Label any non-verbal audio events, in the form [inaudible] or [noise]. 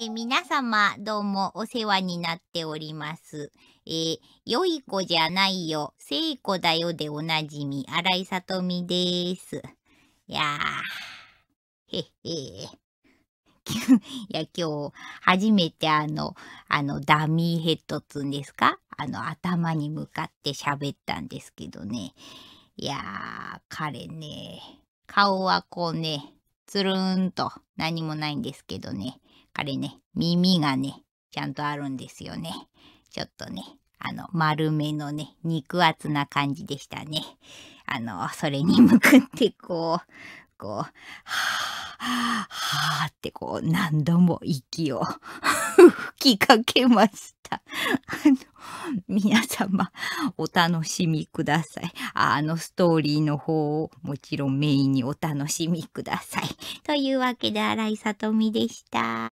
え皆様、どうもお世話になっております。えー、良い子じゃないよ、聖子だよでおなじみ、荒井さとみです。いやー、へへー。[laughs] いや、今日、初めてあの、あの、ダミーヘッドっつうんですかあの、頭に向かって喋ったんですけどね。いやー、彼ね、顔はこうね、つるーんと何もないんですけどね。あれね、耳がね、ちゃんとあるんですよね。ちょっとね、あの、丸めのね、肉厚な感じでしたね。あの、それに向かってこう、こう、はぁ、あ、はぁ、あ、ってこう、何度も息を [laughs] 吹きかけました。あの、皆様、お楽しみください。あのストーリーの方を、もちろんメインにお楽しみください。というわけで、荒井さとみでした。